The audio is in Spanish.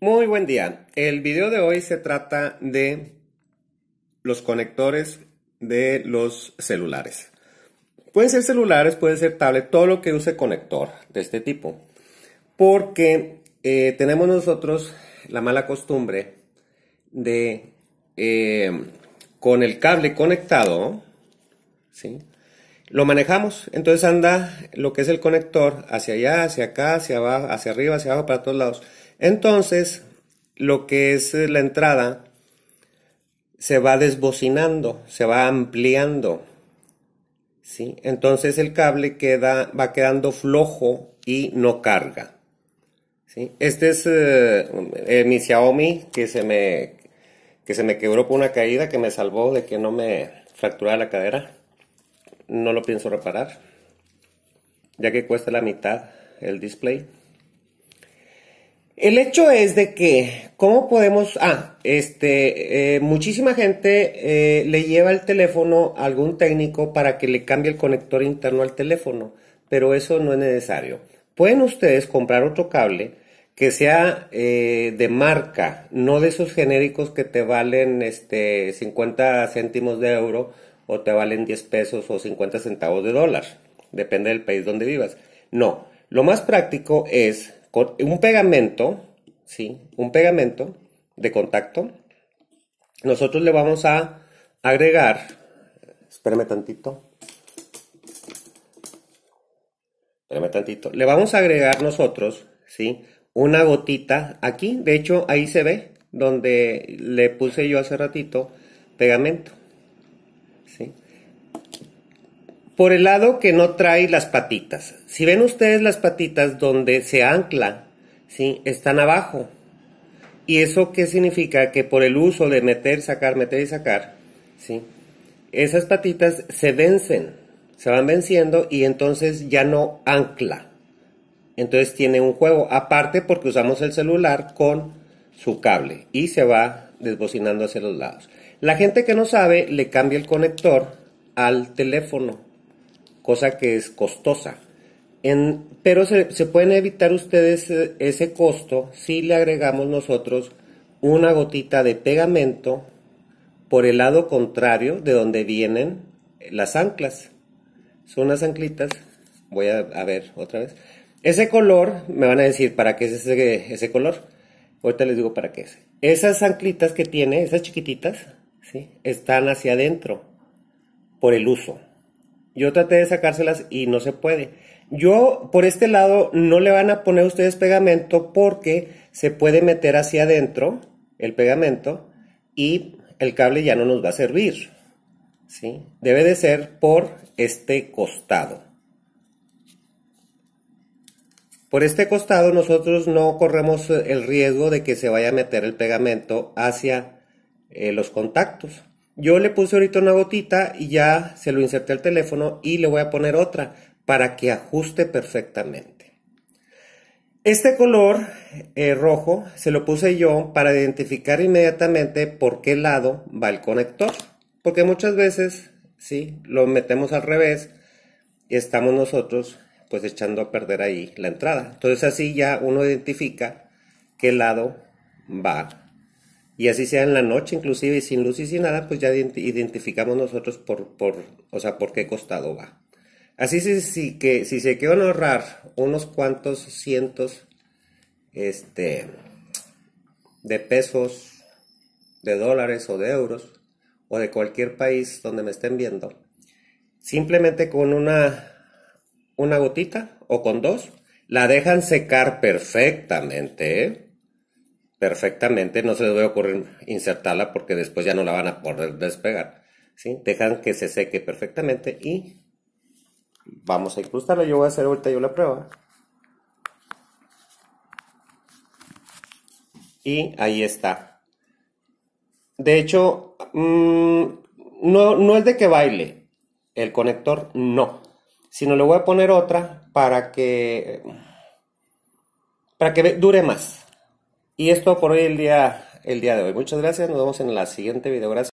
Muy buen día. El video de hoy se trata de los conectores de los celulares. Pueden ser celulares, pueden ser tablet, todo lo que use conector de este tipo. Porque eh, tenemos nosotros la mala costumbre de eh, con el cable conectado, ¿sí? lo manejamos. Entonces anda lo que es el conector hacia allá, hacia acá, hacia abajo, hacia arriba, hacia abajo, para todos lados. Entonces, lo que es la entrada se va desbocinando, se va ampliando. Entonces el cable queda, va quedando flojo y no carga. Este es eh, eh, mi Xiaomi que se, me, que se me quebró por una caída que me salvó de que no me fracturara la cadera. No lo pienso reparar, ya que cuesta la mitad el display. El hecho es de que, ¿cómo podemos...? Ah, este, eh, muchísima gente eh, le lleva el teléfono a algún técnico para que le cambie el conector interno al teléfono, pero eso no es necesario. Pueden ustedes comprar otro cable que sea eh, de marca, no de esos genéricos que te valen este, 50 céntimos de euro o te valen 10 pesos o 50 centavos de dólar, depende del país donde vivas. No, lo más práctico es un pegamento, ¿sí? Un pegamento de contacto. Nosotros le vamos a agregar, espérame tantito, espérame tantito, le vamos a agregar nosotros, ¿sí? Una gotita aquí, de hecho ahí se ve donde le puse yo hace ratito pegamento, ¿sí? por el lado que no trae las patitas. Si ven ustedes las patitas donde se ancla, ¿sí? están abajo. ¿Y eso qué significa? Que por el uso de meter, sacar, meter y sacar, ¿sí? esas patitas se vencen, se van venciendo y entonces ya no ancla. Entonces tiene un juego, aparte porque usamos el celular con su cable y se va desbocinando hacia los lados. La gente que no sabe le cambia el conector al teléfono cosa que es costosa. En, pero se, pueden evitar ustedes eh, ese costo si le agregamos nosotros una gotita de pegamento por el lado contrario de donde vienen las anclas. Son unas anclitas. Voy a, ver otra vez. Ese color, me van a decir, ¿para qué es ese, color? Ahorita les digo para qué es. Esas anclitas que tiene, esas chiquititas, ¿sí? están hacia adentro por el uso. Yo traté de sacárselas y no se puede. Yo, por este lado, no le van a poner ustedes pegamento porque se puede meter hacia adentro el pegamento y el cable ya no nos va a servir. ¿sí? Debe de ser por este costado. Por este costado nosotros no corremos el riesgo de que se vaya a meter el pegamento hacia eh, los contactos. Yo le puse ahorita una gotita y ya se lo inserté al teléfono y le voy a poner otra para que ajuste perfectamente. Este color eh, rojo se lo puse yo para identificar inmediatamente por qué lado va el conector. Porque muchas veces, sí, lo metemos al revés y estamos nosotros pues echando a perder ahí la entrada. Entonces así ya uno identifica qué lado va y así sea en la noche, inclusive, y sin luz y sin nada, pues ya identificamos nosotros por, por, o sea, por qué costado va. Así que si se quieren ahorrar unos cuantos cientos este, de pesos, de dólares o de euros, o de cualquier país donde me estén viendo, simplemente con una, una gotita o con dos, la dejan secar perfectamente, ¿eh? perfectamente, no se les a ocurrir insertarla porque después ya no la van a poder despegar. ¿sí? Dejan que se seque perfectamente y vamos a incrustarla. Yo voy a hacer ahorita yo la prueba. Y ahí está. De hecho, mm, no, no es de que baile el conector, no. Sino le voy a poner otra para que, para que dure más. Y esto por hoy el día, el día de hoy. Muchas gracias, nos vemos en la siguiente video. Gracias.